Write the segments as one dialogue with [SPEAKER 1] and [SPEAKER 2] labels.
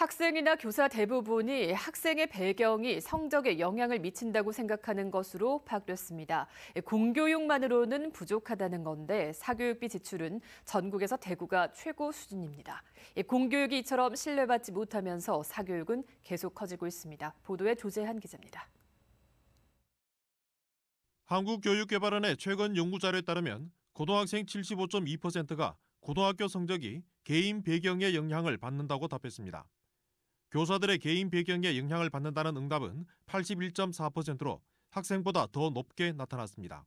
[SPEAKER 1] 학생이나 교사 대부분이 학생의 배경이 성적에 영향을 미친다고 생각하는 것으로 파악됐습니다. 공교육만으로는 부족하다는 건데 사교육비 지출은 전국에서 대구가 최고 수준입니다. 예, 공교육이 이처럼 신뢰받지 못하면서 사교육은 계속 커지고 있습니다. 보도에 조재한 기자입니다.
[SPEAKER 2] 한국교육개발원의 최근 연구자료에 따르면 고등학생 75.2%가 고등학교 성적이 개인 배경의 영향을 받는다고 답했습니다. 교사들의 개인 배경에 영향을 받는다는 응답은 81.4%로 학생보다 더 높게 나타났습니다.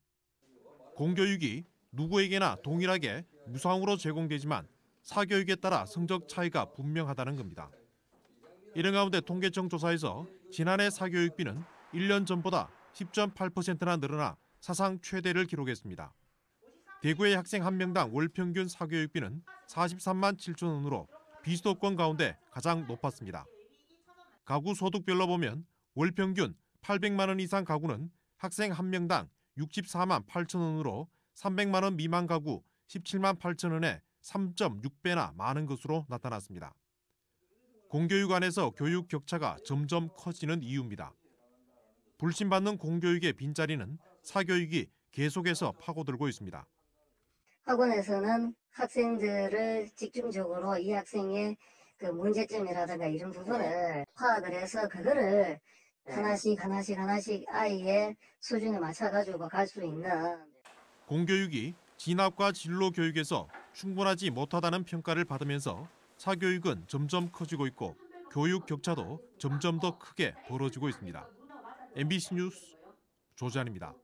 [SPEAKER 2] 공교육이 누구에게나 동일하게 무상으로 제공되지만 사교육에 따라 성적 차이가 분명하다는 겁니다. 이런 가운데 통계청 조사에서 지난해 사교육비는 1년 전보다 10.8%나 늘어나 사상 최대를 기록했습니다. 대구의 학생 한 명당 월 평균 사교육비는 43만 7천 원으로 비수도권 가운데 가장 높았습니다. 가구 소득별로 보면 월 평균 800만 원 이상 가구는 학생 한 명당 64만 8천 원으로 300만 원 미만 가구 17만 8천 원에 3.6배나 많은 것으로 나타났습니다. 공교육 안에서 교육 격차가 점점 커지는 이유입니다. 불신받는 공교육의 빈자리는 사교육이 계속해서 파고들고 있습니다.
[SPEAKER 3] 학원에서는 학생들을 집중적으로 이 학생의 그 문제점이라든가 이런 부분을 파악을 해서 그거를 네. 하나씩 하나씩 하나씩 아이의 수준에 맞춰가지고 갈 수 있는
[SPEAKER 2] 공교육이 진학과 진로 교육에서 충분하지 못하다는 평가를 받으면서 사교육은 점점 커지고 있고 교육 격차도 점점 더 크게 벌어지고 있습니다. MBC 뉴스 조재환입니다.